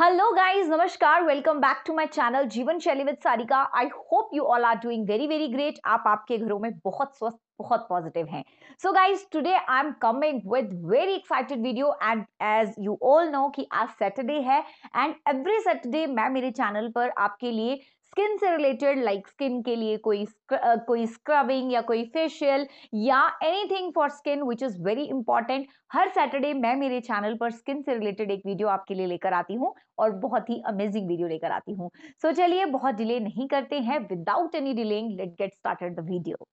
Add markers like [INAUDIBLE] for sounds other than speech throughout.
hello guys नमस्कार welcome back to my channel जीवन शैली with Sarika I hope you all are doing very very great आप आपके घरों में बहुत स्वस्थ बहुत पॉजिटिव हैं so guys today I am coming with very excited video and as you all know कि आज सैटरडे है एंड एवरी सैटरडे मैं मेरे चैनल पर आपके लिए स्किन से रिलेटेड लाइक स्किन के लिए कोई कोई स्क्रबिंग या कोई फेशियल या anything for skin which is very important हर सैटरडे मैं मेरे चैनल पर स्किन से रिलेटेड एक वीडियो आपके लिए लेकर आती हूँ और बहुत ही अमेजिंग वीडियो लेकर आती हूँ सो so, चलिए बहुत डिले नहीं करते हैं without any delaying let get started the video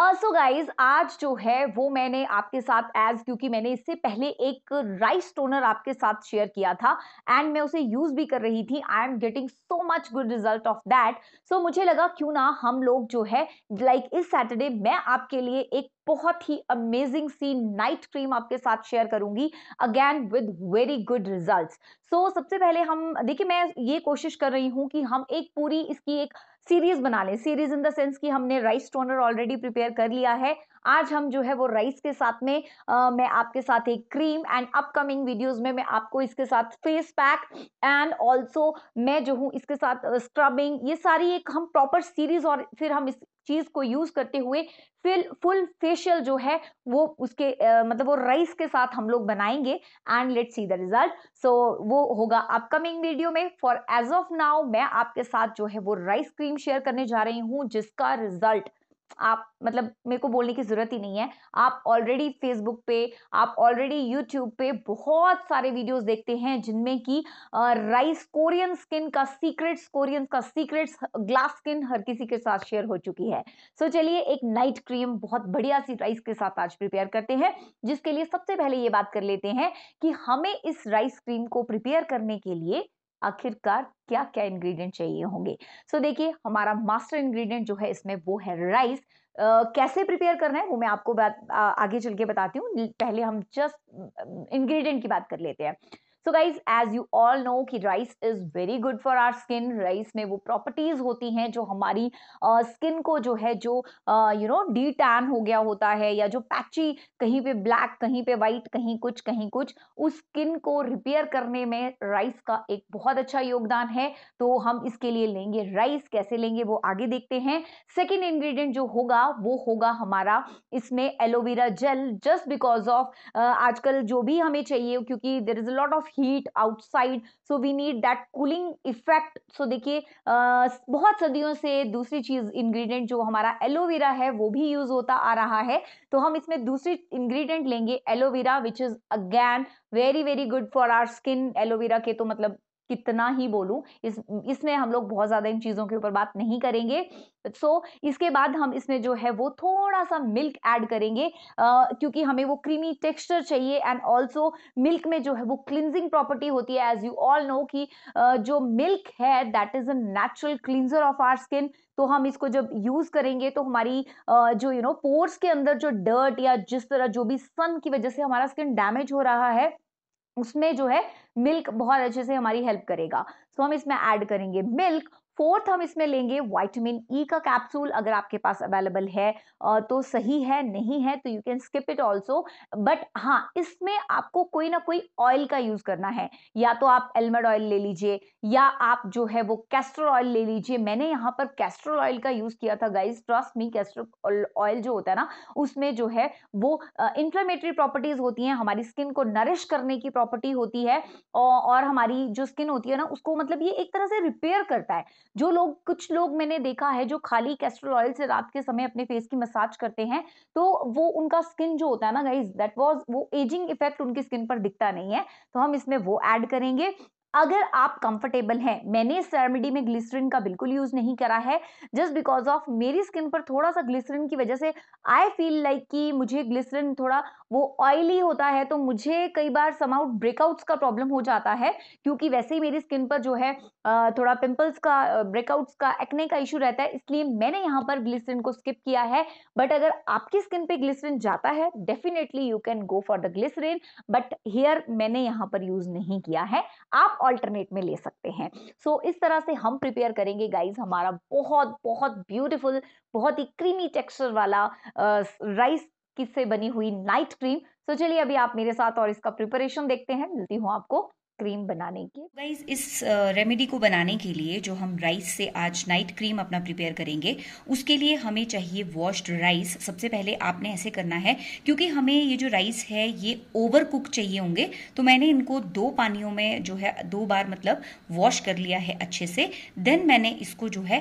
so uh, guys so आज जो है वो मैंने आपके साथ एज क्योंकि मैंने इससे पहले एक राइस टोनर आपके साथ शेयर किया था एंड मैं उसे यूज भी कर रही थी I am getting so much good result of that so मुझे लगा क्यों ना हम लोग जो है लाइक like इस सैटरडे मैं आपके लिए एक बहुत ही अमेजिंग सी नाइट क्रीम आपके साथ शेयर करूंगी again with very good results so सबसे पहले हम देखिए मैं ये कोशिश कर रही हूं कि हम एक पूरी इसकी एक सीरीज बना लें सीरीज इन द सेंस कि हमने राइस टोनर ऑलरेडी प्रिपेयर कर लिया है आज हम जो है वो राइस के साथ में आ, मैं आपके साथ एक क्रीम एंड अपकमिंग वीडियोस में मैं आपको इसके साथ फेस पैक एंड ऑल्सो मैं जो हूँ इसके साथ स्क्रबिंग ये सारी एक हम प्रॉपर सीरीज और फिर हम इस चीज़ को यूज़ करते हुए फिल फुल फेशियल जो है वो उसके आ, मतलब वो राइस के साथ हम लोग बनाएंगे and let see the result so वो होगा अपकमिंग वीडियो में फॉर एज ऑफ नाउ मैं आपके साथ जो है वो राइस क्रीम शेयर करने जा रही हूँ जिसका रिजल्ट आप मतलब मेरे को बोलने की ज़रूरत ही नहीं है आप ऑलरेडी फेसबुक पे आप ऑलरेडी यूट्यूब पे बहुत सारे वीडियोस देखते हैं जिनमें की राइस कोरियन स्किन का सीक्रेट्स कोरियन का सीक्रेट्स ग्लास स्किन हर किसी के साथ शेयर हो चुकी है सो so, चलिए एक नाइट क्रीम बहुत बढ़िया सी राइस के साथ आज प्रिपेयर करते हैं जिसके लिए सबसे पहले ये बात कर लेते हैं कि हमें इस राइस क्रीम को प्रिपेयर करने के लिए आखिरकार क्या क्या इंग्रेडिएंट चाहिए होंगे सो so, देखिए हमारा मास्टर इंग्रेडिएंट जो है इसमें वो है राइस Uh, कैसे प्रिपेयर करना है वो मैं आपको बात आगे चल के बताती हूँ पहले हम जस्ट इंग्रेडिएंट की बात कर लेते हैं so guys as you all know कि rice is very good for our skin rice में वो प्रॉपर्टीज होती हैं जो हमारी स्किन uh, को जो है जो यू नो डी टैन हो गया होता है या जो पैची कहीं पे ब्लैक कहीं पे वाइट कहीं कुछ कहीं कुछ उस स्किन को रिपेयर करने में राइस का एक बहुत अच्छा योगदान है तो हम इसके लिए लेंगे राइस कैसे लेंगे वो आगे देखते हैं सेकेंड इन्ग्रीडियंट जो होगा वो होगा हमारा इसमें aloe vera gel just because of आजकल जो भी हमें चाहिए क्योंकि there is a lot of heat outside so we need that cooling effect so देखिए बहुत सदियों से दूसरी चीज इंग्रेडिएंट जो हमारा एलोवेरा है वो भी यूज होता आ रहा है तो हम इसमें दूसरी इंग्रेडिएंट लेंगे aloe vera which is again very very good for our skin aloe vera के तो मतलब कितना ही बोलूं इस इसमें हम लोग बहुत ज़्यादा इन चीज़ों के ऊपर बात नहीं करेंगे सो so, इसके बाद हम इसमें जो है वो थोड़ा सा मिल्क ऐड करेंगे आ, क्योंकि हमें वो क्रीमी टेक्सचर चाहिए एंड ऑल्सो मिल्क में जो है वो क्लिनजिंग प्रॉपर्टी होती है एज यू ऑल नो कि जो मिल्क है that is a natural cleanser of our skin तो हम इसको जब यूज करेंगे तो हमारी जो यू नो पोर्स के अंदर जो डर्ट या जिस तरह जो भी सन की वजह से हमारा स्किन डैमेज हो रहा है उसमें जो है मिल्क बहुत अच्छे से हमारी हेल्प करेगा सो so, हम इसमें ऐड करेंगे मिल्क फोर्थ हम इसमें लेंगे वाइटमिन ई e का कैप्सूल अगर आपके पास अवेलेबल है तो सही है नहीं है तो you can skip it also but हाँ इसमें आपको कोई ना कोई ऑयल का यूज करना है या तो आप एलमड ऑयल ले लीजिए या आप जो है वो कैस्ट्रोल ऑयल ले लीजिए मैंने यहाँ पर कैस्ट्रोल ऑयल का यूज किया था guys trust me castor oil जो होता है ना उसमें जो है वो इंफ्लेमेटरी प्रॉपर्टीज होती है हमारी स्किन को नरिश करने की प्रॉपर्टी होती है और हमारी जो स्किन होती है ना उसको मतलब ये एक तरह से रिपेयर करता है जो लोग कुछ लोग मैंने देखा है जो खाली कैस्ट्रोल ऑयल से रात के समय अपने फेस की मसाज करते हैं तो वो उनका स्किन जो होता है ना गाइज दैट वॉज वो एजिंग इफेक्ट उनकी स्किन पर दिखता नहीं है तो हम इसमें वो ऐड करेंगे अगर आप कंफर्टेबल हैं मैंने इस रेमेडी में ग्लिसरीन का बिल्कुल यूज नहीं करा है जस्ट बिकॉज ऑफ मेरी स्किन पर थोड़ा सा ग्लिसरीन की वजह से आई फील लाइक कि मुझे ग्लिसरीन थोड़ा वो ऑयली होता है तो मुझे कई बार समाउट ब्रेकआउट्स का प्रॉब्लम हो जाता है क्योंकि वैसे ही मेरी स्किन पर जो है थोड़ा पिंपल्स का ब्रेकआउट्स का एक्ने का इशू रहता है इसलिए मैंने यहाँ पर ग्लिसरीन को स्किप किया है बट अगर आपकी स्किन पे ग्लिसरीन जाता है definitely you can go for the glycerine but here मैंने यहाँ पर यूज नहीं किया है आप ऑल्टरनेट में ले सकते हैं सो so, इस तरह से हम प्रिपेयर करेंगे गाइज हमारा बहुत बहुत ब्यूटीफुल बहुत ही क्रीमी टेक्सचर वाला राइस किससे बनी हुई नाइट क्रीम सो so, चलिए अभी आप मेरे साथ और इसका प्रिपरेशन देखते हैं मिलती हूँ आपको क्रीम बनाने की राइस इस रेमेडी को बनाने के लिए जो हम राइस से आज नाइट क्रीम अपना प्रिपेयर करेंगे उसके लिए हमें चाहिए वॉश्ड राइस सबसे पहले आपने ऐसे करना है क्योंकि हमें ये जो राइस है ये ओवर कुक चाहिए होंगे तो मैंने इनको दो पानियों में जो है दो बार मतलब वॉश कर लिया है अच्छे से देन मैंने इसको जो है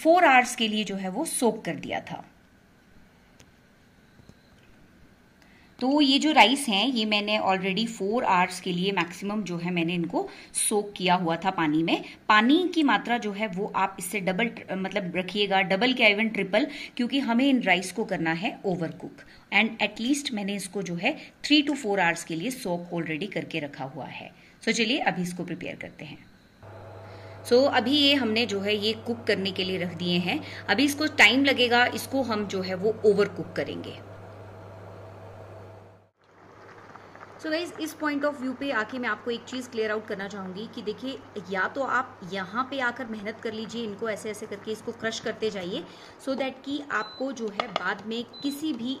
फोर आवर्स के लिए जो है वो सोप कर दिया था तो ये जो राइस हैं ये मैंने ऑलरेडी फोर आवर्स के लिए मैक्सिमम जो है मैंने इनको सोक किया हुआ था पानी में पानी की मात्रा जो है वो आप इससे डबल मतलब रखिएगा डबल क्या इवन ट्रिपल क्योंकि हमें इन राइस को करना है ओवर कुक एंड एटलीस्ट मैंने इसको जो है थ्री टू फोर आवर्स के लिए सोक ऑलरेडी करके रखा हुआ है सो so चलिए अभी इसको प्रिपेयर करते हैं सो so, अभी ये हमने जो है ये कुक करने के लिए रख दिए हैं अभी इसको टाइम लगेगा इसको हम जो है वो ओवर कुक करेंगे सो so गाइज इस पॉइंट ऑफ व्यू पे आके मैं आपको एक चीज़ क्लियर आउट करना चाहूंगी कि देखिए या तो आप यहाँ पे आकर मेहनत कर लीजिए इनको ऐसे ऐसे करके इसको क्रश करते जाइए सो दैट कि आपको जो है बाद में किसी भी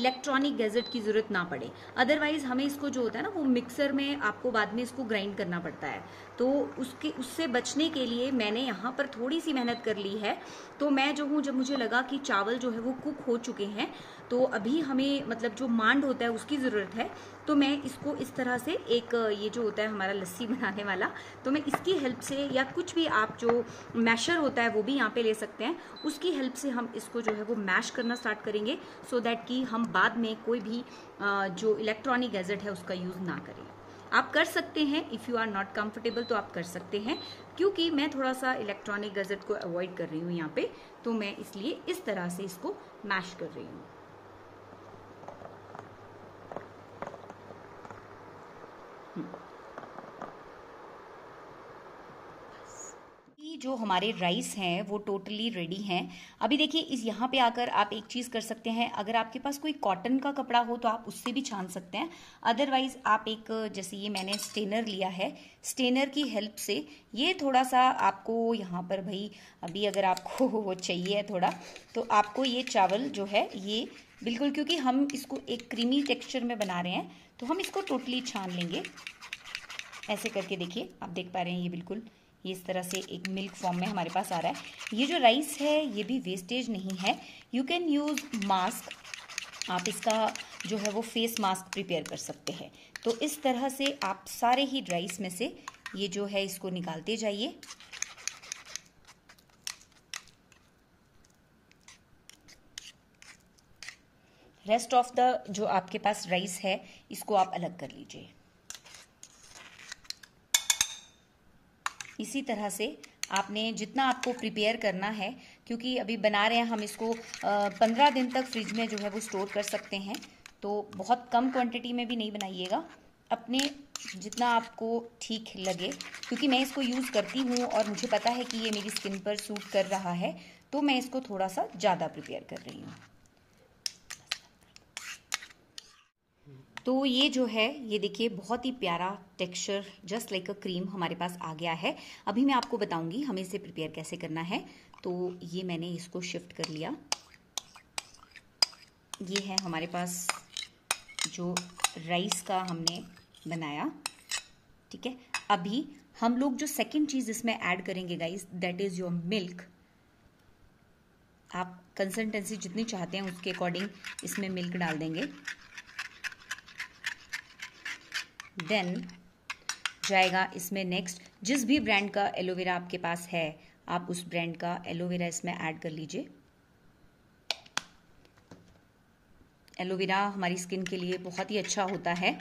इलेक्ट्रॉनिक गैजेट की ज़रूरत ना पड़े अदरवाइज हमें इसको जो होता है ना वो मिक्सर में आपको बाद में इसको ग्राइंड करना पड़ता है तो उसके उससे बचने के लिए मैंने यहाँ पर थोड़ी सी मेहनत कर ली है तो मैं जो हूँ जब मुझे लगा कि चावल जो है वो कुक हो चुके हैं तो अभी हमें मतलब जो मांड होता है उसकी ज़रूरत है तो मैं इसको इस तरह से एक ये जो होता है हमारा लस्सी [LAUGHS] बनाने वाला तो मैं इसकी हेल्प से या कुछ भी आप जो मैशर होता है वो भी यहाँ पे ले सकते हैं उसकी हेल्प से हम इसको जो है वो मैश करना स्टार्ट करेंगे सो so दैट कि हम बाद में कोई भी जो इलेक्ट्रॉनिक गैजेट है उसका यूज़ ना करें आप कर सकते हैं if you are not comfortable तो आप कर सकते हैं क्योंकि मैं थोड़ा सा इलेक्ट्रॉनिक गजट को अवॉइड कर रही हूँ यहाँ पे तो मैं इसलिए इस तरह से इसको मैश कर रही हूँ जो हमारे राइस हैं वो टोटली रेडी हैं अभी देखिए इस यहाँ पे आकर आप एक चीज़ कर सकते हैं अगर आपके पास कोई कॉटन का कपड़ा हो तो आप उससे भी छान सकते हैं अदरवाइज़ आप एक जैसे ये मैंने स्टेनर लिया है स्टेनर की हेल्प से ये थोड़ा सा आपको यहाँ पर भाई अभी अगर आपको [LAUGHS] वो चाहिए है थोड़ा तो आपको ये चावल जो है ये बिल्कुल क्योंकि हम इसको एक क्रीमी टेक्स्चर में बना रहे हैं तो हम इसको टोटली छान लेंगे ऐसे करके देखिए आप देख पा रहे हैं ये बिल्कुल ये इस तरह से एक मिल्क फॉर्म में हमारे पास आ रहा है ये जो राइस है ये भी वेस्टेज नहीं है यू कैन यूज़ मास्क आप इसका जो है वो फेस मास्क प्रिपेयर कर सकते हैं तो इस तरह से आप सारे ही राइस में से ये जो है इसको निकालते जाइए रेस्ट ऑफ द जो आपके पास राइस है इसको आप अलग कर लीजिए इसी तरह से आपने जितना आपको प्रिपेयर करना है क्योंकि अभी बना रहे हैं हम इसको पंद्रह दिन तक फ्रिज में जो है वो स्टोर कर सकते हैं तो बहुत कम क्वांटिटी में भी नहीं बनाइएगा अपने जितना आपको ठीक लगे क्योंकि मैं इसको यूज़ करती हूँ और मुझे पता है कि ये मेरी स्किन पर सूट कर रहा है तो मैं इसको थोड़ा सा ज़्यादा प्रिपेयर कर रही हूँ तो ये जो है ये देखिए बहुत ही प्यारा texture just like a cream हमारे पास आ गया है अभी मैं आपको बताऊंगी हमें इसे प्रिपेयर कैसे करना है तो ये मैंने इसको शिफ्ट कर लिया ये है हमारे पास जो राइस का हमने बनाया ठीक है अभी हम लोग जो सेकंड चीज़ इसमें ऐड करेंगे guys that is your milk आप कंसल्टेंसी जितनी चाहते हैं उसके अकॉर्डिंग इसमें मिल्क डाल देंगे देन जाएगा इसमें नेक्स्ट जिस भी ब्रांड का एलोवेरा आपके पास है आप उस ब्रांड का एलोवेरा इसमें ऐड कर लीजिए एलोवेरा हमारी स्किन के लिए बहुत ही अच्छा होता है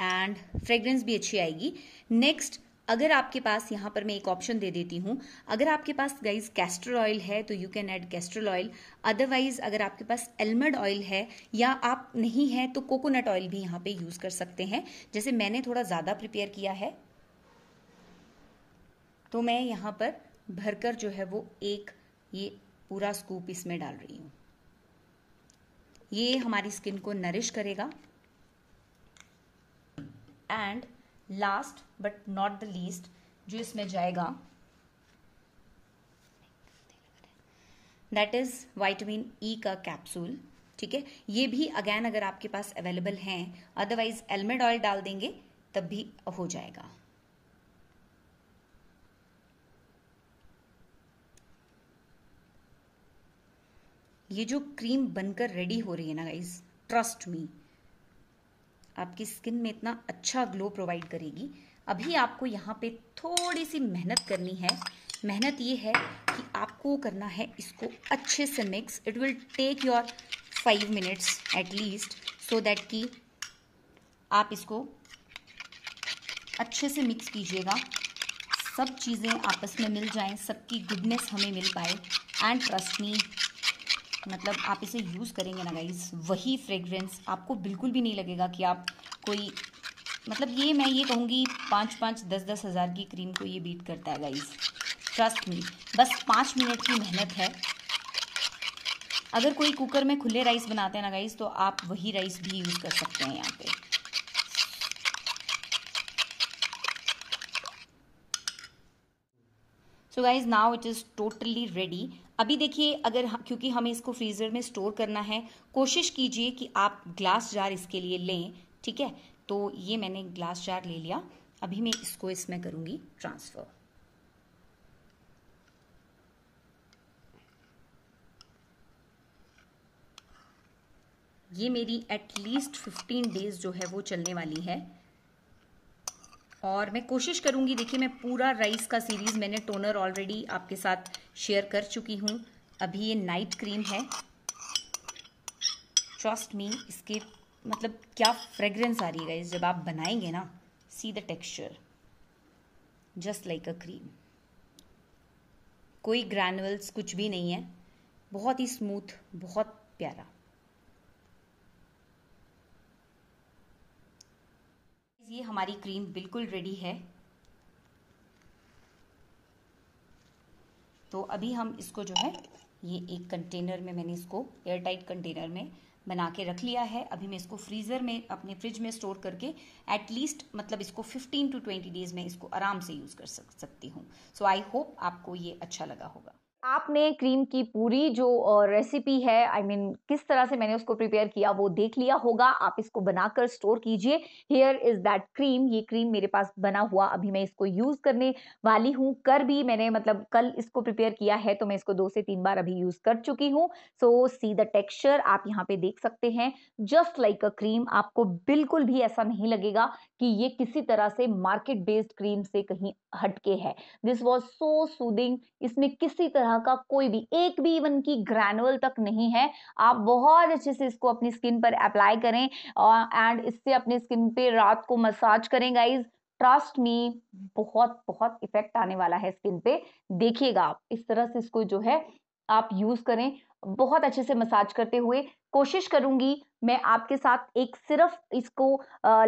एंड फ्रेग्रेंस भी अच्छी आएगी नेक्स्ट अगर आपके पास यहाँ पर मैं एक ऑप्शन दे देती हूँ अगर आपके पास गाइज कैस्टर ऑयल है तो you can add castor oil otherwise अगर आपके पास एलमंड ऑयल है या आप नहीं है तो कोकोनट ऑयल भी यहाँ पे यूज़ कर सकते हैं जैसे मैंने थोड़ा ज़्यादा प्रिपेयर किया है तो मैं यहाँ पर भरकर जो है वो एक ये पूरा स्कूप इसमें डाल रही हूँ ये हमारी स्किन को नरिश करेगा and last but not the least जो इसमें जाएगा दैट इज वाइटमिन ई का कैप्सूल ठीक है ये भी अगेन अगर आपके पास अवेलेबल है अदरवाइज एलमेड ऑयल डाल देंगे तब भी हो जाएगा ये जो क्रीम बनकर रेडी हो रही है ना गाइज ट्रस्ट मी आपकी स्किन में इतना अच्छा ग्लो प्रोवाइड करेगी अभी आपको यहाँ पे थोड़ी सी मेहनत करनी है मेहनत ये है कि आपको करना है इसको अच्छे से mix it will take your five minutes at least so that कि आप इसको अच्छे से मिक्स कीजिएगा सब चीज़ें आपस में मिल जाएं सबकी गुडनेस हमें मिल पाए एंड ट्रस्ट मी मतलब आप इसे यूज़ करेंगे ना गाइज वही फ्रेगरेंस आपको बिल्कुल भी नहीं लगेगा कि आप कोई मतलब ये मैं ये कहूँगी पाँच पाँच दस दस हज़ार की क्रीम को ये बीट करता है गाइज ट्रस्ट मी बस पाँच मिनट की मेहनत है अगर कोई कुकर में खुले राइस बनाते हैं ना गाइज तो आप वही राइस भी यूज़ कर सकते हैं यहाँ पे so guys now it is totally ready अभी देखिए अगर क्योंकि हमें इसको फ्रीज़र में स्टोर करना है कोशिश कीजिए कि आप ग्लास जार इसके लिए लें ठीक है तो ये मैंने ग्लास जार ले लिया अभी मैं इसको इसमें करूंगी ट्रांसफ़र ये मेरी एटलीस्ट फिफ्टीन डेज जो है वो चलने वाली है और मैं कोशिश करूंगी देखिए मैं पूरा राइस का सीरीज़ मैंने टोनर ऑलरेडी आपके साथ शेयर कर चुकी हूँ अभी ये नाइट क्रीम है ट्रस्ट मी इसके मतलब क्या फ्रेग्रेंस आ रही है गाइस जब आप बनाएंगे ना see the texture just like a cream कोई ग्रैनुअल्स कुछ भी नहीं है बहुत ही स्मूथ बहुत प्यारा ये हमारी क्रीम बिल्कुल रेडी है तो अभी हम इसको जो है ये एक कंटेनर में मैंने इसको एयर टाइट कंटेनर में बना के रख लिया है अभी मैं इसको फ्रीज़र में अपने फ्रिज में स्टोर करके एटलीस्ट मतलब इसको 15 टू 20 डेज़ में इसको आराम से यूज़ कर सकती हूँ सो आई होप आपको ये अच्छा लगा होगा आपने क्रीम की पूरी जो रेसिपी है आई I मीन mean, किस तरह से मैंने उसको प्रिपेयर किया वो देख लिया होगा आप इसको बनाकर स्टोर कीजिए हेयर इज़ दैट क्रीम ये क्रीम मेरे पास बना हुआ अभी मैं इसको यूज़ करने वाली हूँ कर भी मैंने मतलब कल इसको प्रिपेयर किया है तो मैं इसको दो से तीन बार अभी यूज़ कर चुकी हूँ सो सी द टेक्स्चर आप यहाँ पे देख सकते हैं जस्ट लाइक अ क्रीम आपको बिल्कुल भी ऐसा नहीं लगेगा कि ये किसी तरह से मार्केट बेस्ड क्रीम से कहीं हटके है दिस वॉज सो सूदिंग इसमें किसी तरह तरह का कोई भी एक भी इवन की ग्रैनुअल तक नहीं है आप बहुत अच्छे से इसको अपनी स्किन पर अप्लाई करें एंड इससे अपनी स्किन पे रात को मसाज करें गाइज ट्रस्ट मी बहुत बहुत इफेक्ट आने वाला है स्किन पे देखिएगा आप इस तरह से इसको जो है आप यूज करें बहुत अच्छे से मसाज करते हुए कोशिश करूंगी मैं आपके साथ एक सिर्फ इसको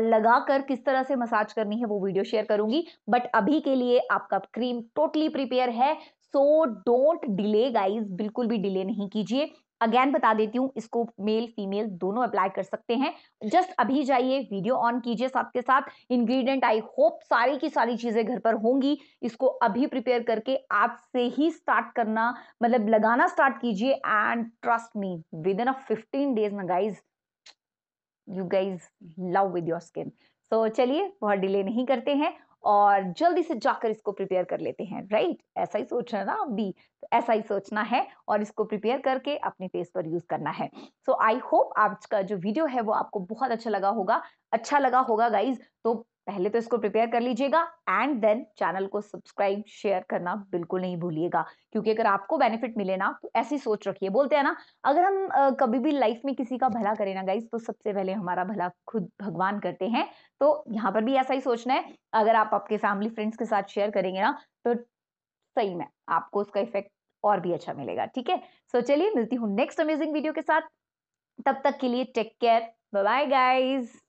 लगाकर किस तरह से मसाज करनी है वो वीडियो शेयर करूंगी बट अभी के लिए आपका क्रीम टोटली प्रिपेयर है सो डोंट डिले गाइज बिल्कुल भी डिले नहीं कीजिए अगेन बता देती हूँ इसको मेल फीमेल दोनों अप्लाई कर सकते हैं जस्ट अभी जाइए वीडियो ऑन कीजिए साथ के साथ इंग्रेडिएंट आई होप सारी की सारी चीज़ें घर पर होंगी इसको अभी प्रिपेयर करके आज से ही स्टार्ट करना मतलब लगाना स्टार्ट कीजिए and trust me within a fifteen days ना guys you guys love with your skin so चलिए बहुत डिले नहीं करते हैं और जल्दी से जाकर इसको प्रिपेयर कर लेते हैं राइट ऐसा ही सोचना ना आप भी तो ऐसा ही सोचना है और इसको प्रिपेयर करके अपने फेस पर यूज करना है सो आई होप आज का जो वीडियो है वो आपको बहुत अच्छा लगा होगा अच्छा लगा होगा गाइज तो पहले तो इसको प्रिपेयर कर लीजिएगा एंड देन चैनल को सब्सक्राइब शेयर करना बिल्कुल नहीं भूलिएगा क्योंकि अगर आपको बेनिफिट मिले ना तो ऐसी सोच रखिए बोलते हैं ना अगर हम आ, कभी भी लाइफ में किसी का भला करें ना गाइज तो सबसे पहले हमारा भला खुद भगवान करते हैं तो यहाँ पर भी ऐसा ही सोचना है अगर आप आपके फैमिली फ्रेंड्स के साथ शेयर करेंगे ना तो सही में आपको उसका इफेक्ट और भी अच्छा मिलेगा ठीक है सो चलिए मिलती हूँ नेक्स्ट अमेजिंग वीडियो के साथ तब तक के लिए टेक केयर बाय गाइज